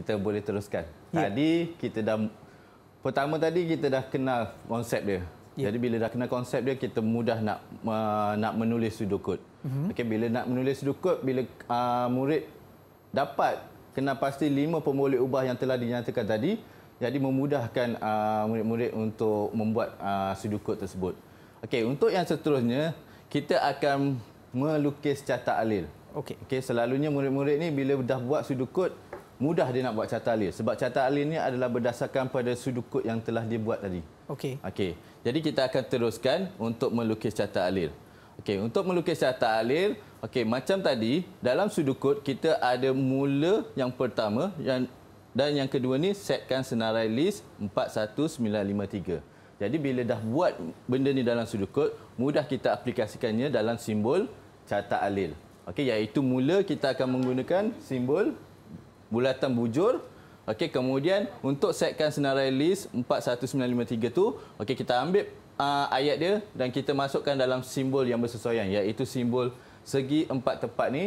kita boleh teruskan. Yeah. Tadi kita dah pertama tadi kita dah kenal konsep dia. Yeah. Jadi bila dah kenal konsep dia kita mudah nak uh, nak menulis sudokod. Mm-hmm. Okey bila nak menulis sudokod bila uh, murid dapat kena pasti lima pemboleh ubah yang telah dinyatakan tadi jadi memudahkan uh, murid-murid untuk membuat uh, ah, sudokod tersebut. Okey untuk yang seterusnya kita akan melukis catak alil. Okey. Okey selalunya murid-murid ni bila dah buat sudokod mudah dia nak buat carta alir sebab carta alir ni adalah berdasarkan pada sudukut yang telah dia buat tadi. Okey. Okey. Jadi kita akan teruskan untuk melukis carta alir. Okey, untuk melukis carta alir, okey macam tadi dalam sudukut kita ada mula yang pertama yang dan yang kedua ni setkan senarai list 41953. Jadi bila dah buat benda ni dalam sudukut, mudah kita aplikasikannya dalam simbol carta alir. Okey, iaitu mula kita akan menggunakan simbol bulatan bujur okey kemudian untuk setkan senarai list 41953 tu okey kita ambil uh, ayat dia dan kita masukkan dalam simbol yang bersesuaian iaitu simbol segi empat tepat ni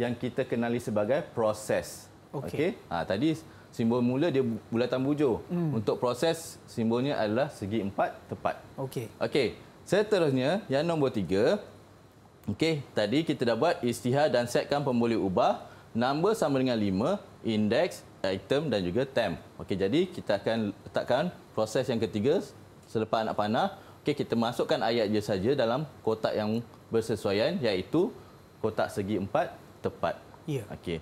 yang kita kenali sebagai proses okey okay. ha, ah, tadi simbol mula dia bulatan bujur hmm. untuk proses simbolnya adalah segi empat tepat okey okey seterusnya yang nombor tiga. okey tadi kita dah buat istihad dan setkan pemboleh ubah nombor sama dengan 5 indeks, item dan juga time. Okey, jadi kita akan letakkan proses yang ketiga selepas anak panah. Okey, kita masukkan ayat dia saja dalam kotak yang bersesuaian iaitu kotak segi empat tepat. Ya. Yeah. Okey.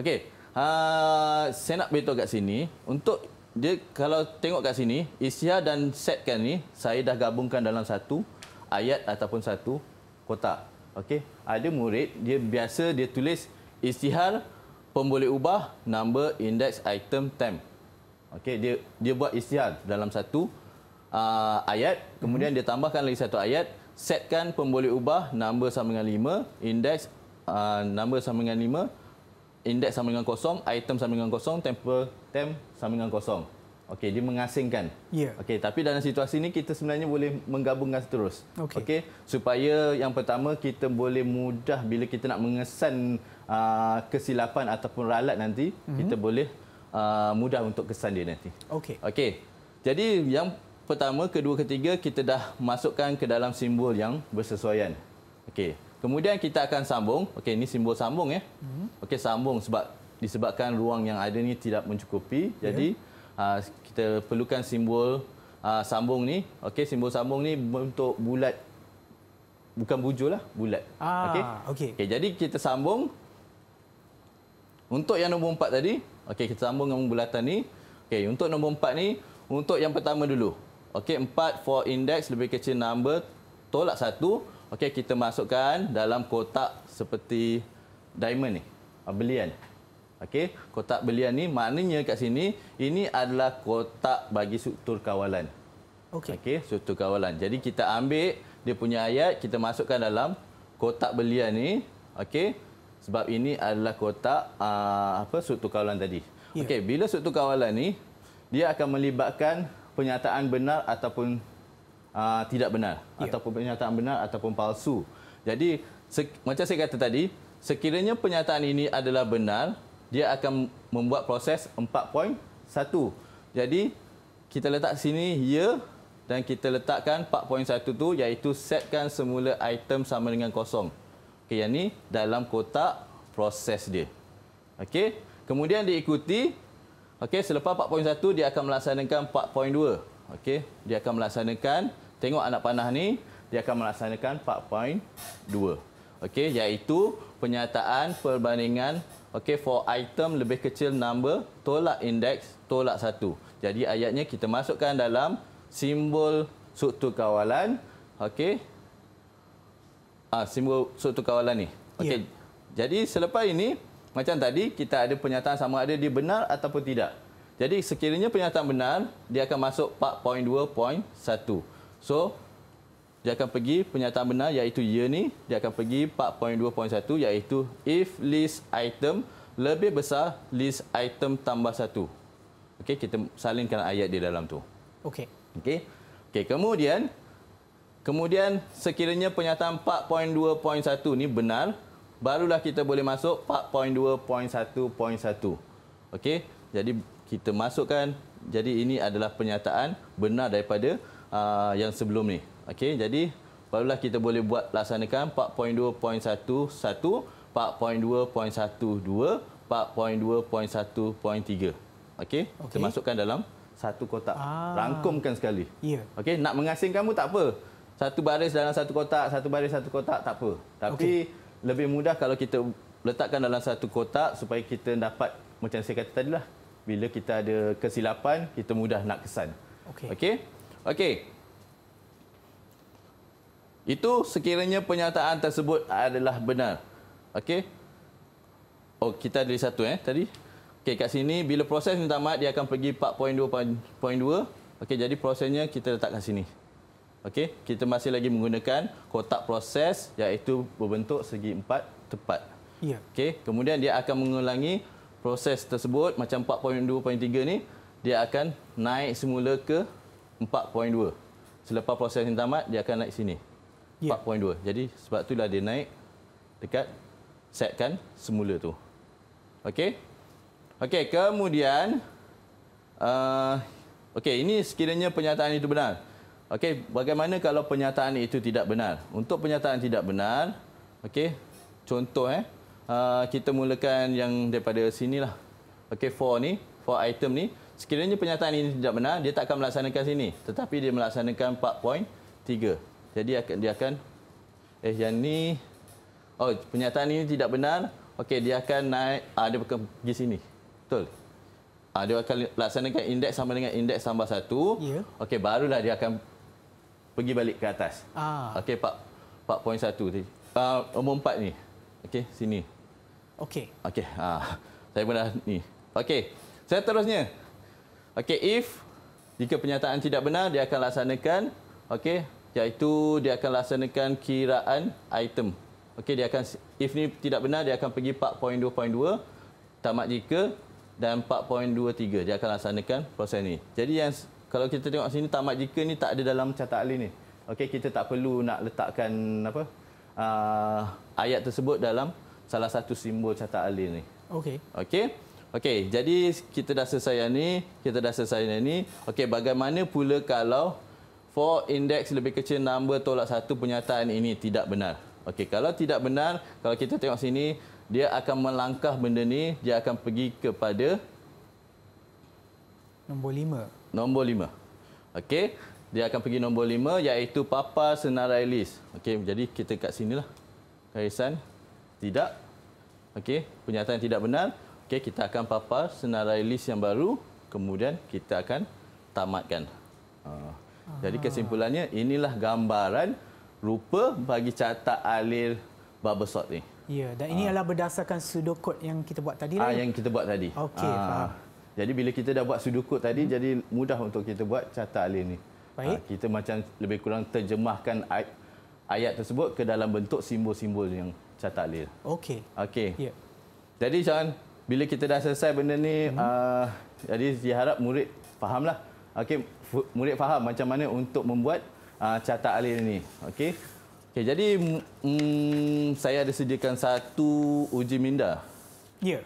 Okey. Uh, saya nak beritahu kat sini untuk dia kalau tengok kat sini isya dan set kan ni saya dah gabungkan dalam satu ayat ataupun satu kotak. Okey. Ada murid dia biasa dia tulis istihar ataupun boleh ubah number index item temp. Okey, dia dia buat isian dalam satu uh, ayat, kemudian hmm. dia tambahkan lagi satu ayat, setkan pemboleh ubah number sama dengan 5, index uh, number sama dengan 5, index sama dengan 0, item sama dengan 0, temp temp sama dengan 0. Okey, dia mengasingkan. Yeah. Okey, tapi dalam situasi ini kita sebenarnya boleh menggabungkan terus. Okey. Okay, supaya yang pertama kita boleh mudah bila kita nak mengesan uh, kesilapan ataupun ralat nanti, mm -hmm. kita boleh uh, mudah untuk kesan dia nanti. Okey. Okey. Jadi yang pertama, kedua, ketiga kita dah masukkan ke dalam simbol yang bersesuaian. Okey. Kemudian kita akan sambung. Okey, ini simbol sambung ya. Mm -hmm. Okey, sambung sebab disebabkan ruang yang ada ni tidak mencukupi. Yeah. Jadi ya. Ah, kita perlukan simbol ah, sambung ni. Okey, simbol sambung ni untuk bulat bukan bujur lah, bulat. Ah, okey. Okey. Okay, jadi kita sambung untuk yang nombor empat tadi. Okey, kita sambung dengan bulatan ni. Okey, untuk nombor empat ni, untuk yang pertama dulu. Okey, empat for index lebih kecil number tolak satu. Okey, kita masukkan dalam kotak seperti diamond ni. Ah, belian. Okey, kotak belian ni maknanya kat sini ini adalah kotak bagi struktur kawalan. Okey. Okey, struktur kawalan. Jadi kita ambil dia punya ayat, kita masukkan dalam kotak belian ni. Okey. Sebab ini adalah kotak uh, apa struktur kawalan tadi. Yeah. Okey, bila struktur kawalan ni dia akan melibatkan pernyataan benar ataupun uh, tidak benar yeah. ataupun pernyataan benar ataupun palsu. Jadi macam saya kata tadi, sekiranya pernyataan ini adalah benar, dia akan membuat proses 4.1. Jadi kita letak sini here dan kita letakkan 4.1 tu iaitu setkan semula item sama dengan kosong. Okey yang ni dalam kotak proses dia. Okey. Kemudian diikuti okey selepas 4.1 dia akan melaksanakan 4.2. Okey, dia akan melaksanakan tengok anak panah ni dia akan melaksanakan 4.2 okey iaitu penyataan perbandingan okey for item lebih kecil number tolak indeks tolak satu. jadi ayatnya kita masukkan dalam simbol struktur kawalan okey ah simbol struktur kawalan ni okey yeah. jadi selepas ini macam tadi kita ada penyataan sama ada dia benar ataupun tidak jadi sekiranya penyataan benar dia akan masuk 4.2.1 so dia akan pergi penyataan benar iaitu year ni dia akan pergi 4.2.1 iaitu if list item lebih besar list item tambah satu. Okey kita salinkan ayat dia dalam tu. Okey. Okey. Okey kemudian kemudian sekiranya penyataan 4.2.1 ni benar barulah kita boleh masuk 4.2.1.1. Okey. Jadi kita masukkan jadi ini adalah penyataan benar daripada uh, yang sebelum ni. Okey, jadi barulah kita boleh buat laksanakan 4.2.11, 4.2.12, 4.2.1.3. Okey, okay. kita masukkan dalam satu kotak. Ah. Rangkumkan sekali. Ya. Yeah. Okey, nak mengasing kamu tak apa. Satu baris dalam satu kotak, satu baris satu kotak tak apa. Tapi okay. lebih mudah kalau kita letakkan dalam satu kotak supaya kita dapat macam saya kata tadilah. Bila kita ada kesilapan, kita mudah nak kesan. Okey. Okey. Okey. Itu sekiranya pernyataan tersebut adalah benar. Okey. Oh, kita ada satu eh tadi. Okey, kat sini bila proses ni tamat dia akan pergi 4.2.2. Okey, jadi prosesnya kita letak kat sini. Okey, kita masih lagi menggunakan kotak proses iaitu berbentuk segi empat tepat. Ya. Okey, kemudian dia akan mengulangi proses tersebut macam 4.2.3 ni dia akan naik semula ke 4.2. Selepas proses ni tamat dia akan naik sini yeah. Ya. 4.2. Jadi sebab itulah dia naik dekat set kan semula tu. Okey. Okey, kemudian uh, eh, okey, ini sekiranya pernyataan itu benar. Okey, bagaimana kalau pernyataan itu tidak benar? Untuk pernyataan tidak benar, okey. Contoh eh, uh, kita mulakan yang daripada sinilah. Okey, for ni, for item ni, sekiranya pernyataan ini tidak benar, dia tak akan melaksanakan sini, tetapi dia melaksanakan 4.3. Jadi dia akan eh yang ni oh pernyataan ini tidak benar. Okey dia akan naik ah dia akan pergi sini. Betul. Ah dia akan laksanakan indeks sama dengan indeks tambah satu. Ya. Yeah. Okey barulah dia akan pergi balik ke atas. Ah. Okey 4.1 tadi. Ah nombor empat ni. Okey sini. Okey. Okey ah saya pun dah ni. Okey. saya terusnya. Okey if jika pernyataan tidak benar dia akan laksanakan okey iaitu dia akan laksanakan kiraan item. Okey dia akan if ni tidak benar dia akan pergi 4.2.2 tamat jika dan 4.23 dia akan laksanakan proses ni. Jadi yang kalau kita tengok sini tamat jika ni tak ada dalam catatan ahli ni. Okey kita tak perlu nak letakkan apa uh, ayat tersebut dalam salah satu simbol catatan ahli ni. Okey. Okey. Okey, jadi kita dah selesai yang ni, kita dah selesai yang ni. Okey, bagaimana pula kalau for index lebih kecil number tolak satu penyataan ini tidak benar. Okey, kalau tidak benar, kalau kita tengok sini, dia akan melangkah benda ni, dia akan pergi kepada nombor lima. Nombor lima. Okey, dia akan pergi nombor lima iaitu papa senarai list. Okey, jadi kita kat sinilah. Kaisan tidak. Okey, penyataan tidak benar. Okey, kita akan papa senarai list yang baru kemudian kita akan tamatkan. Uh. Jadi kesimpulannya inilah gambaran rupa bagi catak alir Babesot sort ni. Ya, dan ini ah. adalah berdasarkan sudokod yang kita buat tadi. Ah, yang kita buat tadi. Okey, ah. faham. Jadi bila kita dah buat sudokod tadi hmm. jadi mudah untuk kita buat catak alir ni. Ah, Baik. kita macam lebih kurang terjemahkan ayat, ayat tersebut ke dalam bentuk simbol-simbol yang catak alir. Okey. Okey. Ya. Jadi Chan, bila kita dah selesai benda ni, hmm. uh, jadi diharap murid fahamlah okey murid faham macam mana untuk membuat uh, ah, catat alir ini okey okey jadi mm, mm, saya ada sediakan satu uji minda ya yeah.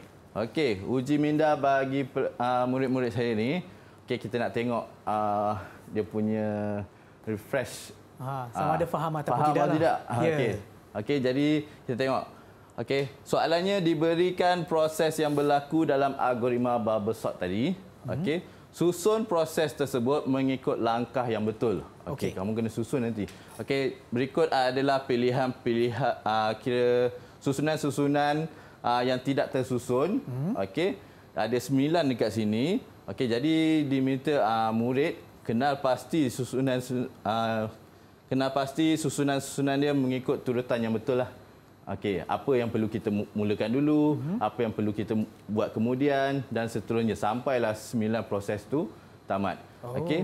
okey uji minda bagi uh, murid-murid saya ni okey kita nak tengok uh, dia punya refresh ha sama uh, ada faham ataupun faham tidak, lah. tidak. Lah. Yeah. okey okey jadi kita tengok okey soalannya diberikan proses yang berlaku dalam algoritma bubble sort tadi mm-hmm. Susun proses tersebut mengikut langkah yang betul. Okey, okay. kamu kena susun nanti. Okey, berikut adalah pilihan-pilihan uh, kira susunan-susunan uh, yang tidak tersusun. Mm-hmm. Okey, ada sembilan dekat sini. Okey, jadi diminta uh, murid kenal pasti susunan uh, kenal pasti susunan-susunan dia mengikut turutan yang betul lah. Okey, apa yang perlu kita mulakan dulu, uh-huh. apa yang perlu kita buat kemudian dan seterusnya sampailah 9 proses tu tamat. Oh. Okey.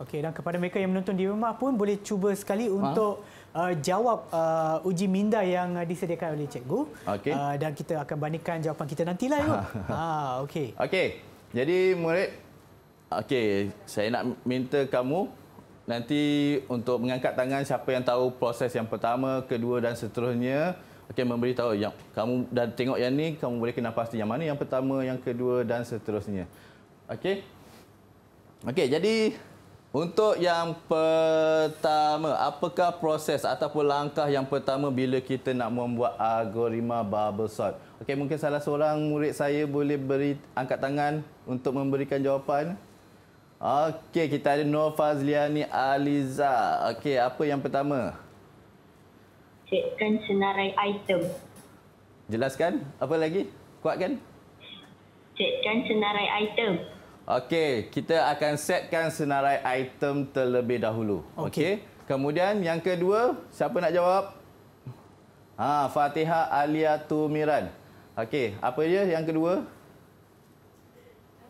Okey, dan kepada mereka yang menonton di rumah pun boleh cuba sekali ha? untuk uh, jawab uh, uji minda yang uh, disediakan oleh cikgu. Okey. Uh, dan kita akan bandingkan jawapan kita nanti lah yuk. ha, okey. Okey. Jadi murid Okey, saya nak minta kamu Nanti untuk mengangkat tangan siapa yang tahu proses yang pertama, kedua dan seterusnya Okey memberitahu yang kamu dan tengok yang ni kamu boleh kena pasti yang mana yang pertama yang kedua dan seterusnya. Okey. Okey jadi untuk yang pertama apakah proses ataupun langkah yang pertama bila kita nak membuat algoritma bubble sort. Okey mungkin salah seorang murid saya boleh beri angkat tangan untuk memberikan jawapan. Okey, kita ada Nur Fazliani Aliza. Okey, apa yang pertama? Cekkan senarai item. Jelaskan. Apa lagi? Kuatkan. Cekkan senarai item. Okey, kita akan setkan senarai item terlebih dahulu. Okey. Okay. Kemudian yang kedua, siapa nak jawab? Ha, Fatihah Aliatu Miran. Okey, apa dia yang kedua?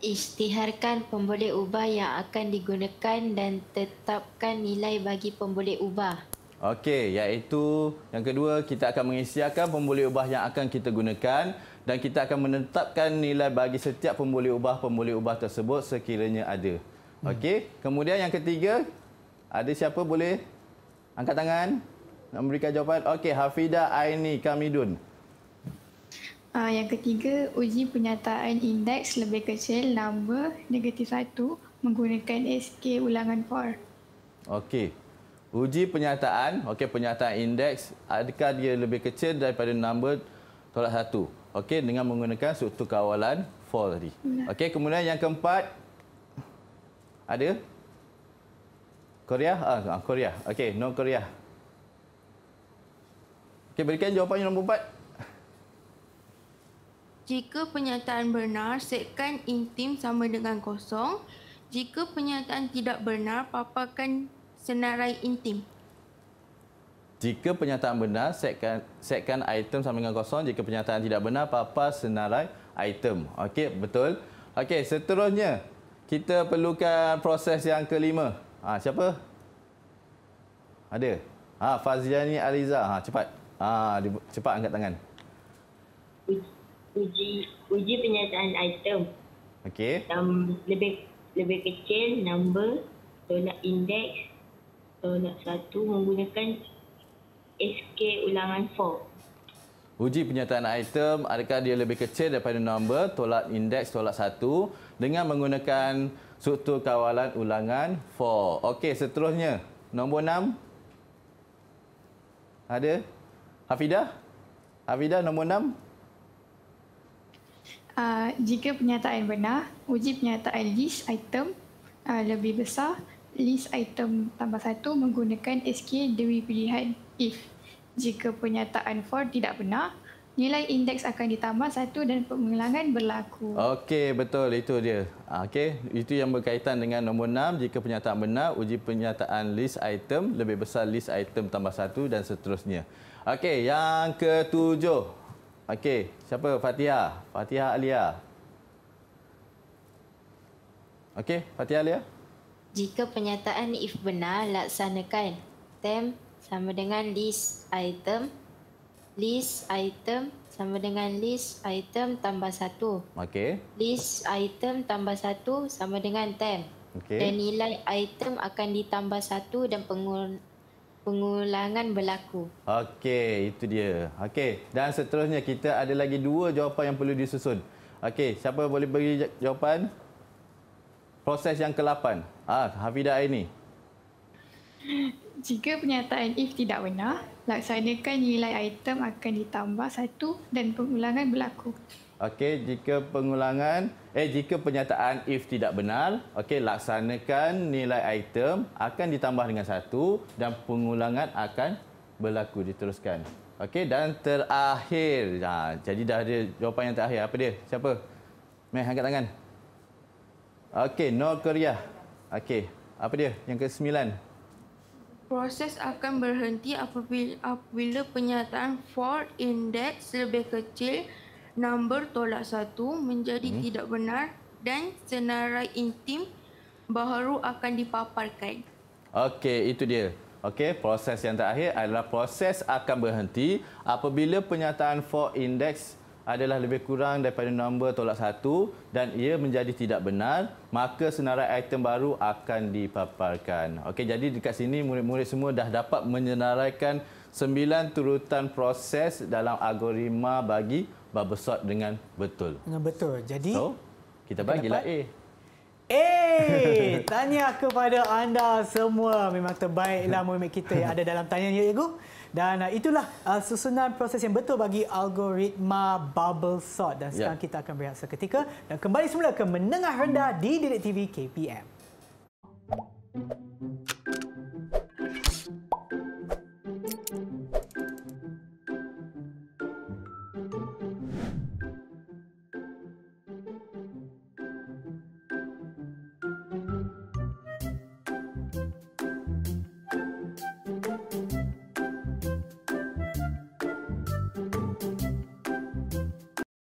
isytiharkan pemboleh ubah yang akan digunakan dan tetapkan nilai bagi pemboleh ubah. Okey, iaitu yang kedua kita akan mengisytiharkan pemboleh ubah yang akan kita gunakan dan kita akan menetapkan nilai bagi setiap pemboleh ubah pemboleh ubah tersebut sekiranya ada. Hmm. Okey, kemudian yang ketiga ada siapa boleh angkat tangan nak memberikan jawapan? Okey, Hafida Aini Kamidun. Uh, yang ketiga, uji penyataan indeks lebih kecil nombor negatif satu menggunakan SK ulangan PAR. Okey. Uji penyataan, okey penyataan indeks adakah dia lebih kecil daripada nombor tolak satu? Okey, dengan menggunakan struktur kawalan for tadi. Okey, kemudian yang keempat ada Korea, ah, ah Korea. Okey, no Korea. Okey, berikan jawapan yang nombor empat jika pernyataan benar, setkan intim sama dengan kosong. Jika pernyataan tidak benar, paparkan senarai intim. Jika pernyataan benar, setkan, setkan item sama dengan kosong. Jika pernyataan tidak benar, papar senarai item. Okey, betul. Okey, seterusnya, kita perlukan proses yang kelima. Ha, siapa? Ada? Ha, Faziani Aliza. Ha, cepat. Ha, cepat angkat tangan uji uji penyertaan item. Okey. Dan lebih lebih kecil number tolak index tolak satu menggunakan SK ulangan 4. Uji penyertaan item adakah dia lebih kecil daripada number tolak index tolak satu dengan menggunakan struktur kawalan ulangan 4. Okey, seterusnya. Nombor 6. Ada? Hafidah? Hafidah nombor 6? uh, jika penyataan benar, uji penyataan list item uh, lebih besar, list item tambah satu menggunakan SK dewi pilihan if. Jika penyataan for tidak benar, nilai indeks akan ditambah satu dan pengulangan berlaku. Okey, betul. Itu dia. Ah, okey, itu yang berkaitan dengan nombor enam. Jika penyataan benar, uji penyataan list item lebih besar list item tambah satu dan seterusnya. Okey, yang ketujuh. Okey, siapa? Fatia. Fatia Alia. Okey, Fatia Alia. Jika penyataan if benar, laksanakan. Tem sama dengan list item. List item sama dengan list item tambah satu. Okey. List item tambah satu sama dengan tem. Okay. Dan nilai item akan ditambah satu dan pengguna, Pengulangan berlaku. Okey, itu dia. Okey, dan seterusnya kita ada lagi dua jawapan yang perlu disusun. Okey, siapa boleh bagi jawapan? Proses yang ke-8. Ah, Hafidah ini. Jika pernyataan if tidak benar, laksanakan nilai item akan ditambah satu dan pengulangan berlaku okey jika pengulangan eh jika penyataan if tidak benar okey laksanakan nilai item akan ditambah dengan satu dan pengulangan akan berlaku diteruskan okey dan terakhir ha, jadi dah ada jawapan yang terakhir apa dia siapa meh angkat tangan okey nor korea okey apa dia yang ke-9 proses akan berhenti apabila, apabila penyataan for index lebih kecil nombor tolak satu menjadi hmm. tidak benar dan senarai intim baru akan dipaparkan. Okey, itu dia. Okey, proses yang terakhir adalah proses akan berhenti apabila penyataan for index adalah lebih kurang daripada nombor tolak satu dan ia menjadi tidak benar, maka senarai item baru akan dipaparkan. Okey, jadi dekat sini murid-murid semua dah dapat menyenaraikan sembilan turutan proses dalam algoritma bagi bab besar dengan betul. Dengan betul. Jadi so, kita bagilah A. Eh, tanya kepada anda semua memang terbaiklah murid kita yang ada dalam tanya ya Ego Dan uh, itulah uh, susunan proses yang betul bagi algoritma bubble sort dan ya. sekarang ya. kita akan berehat seketika dan kembali semula ke menengah rendah di Direct TV KPM.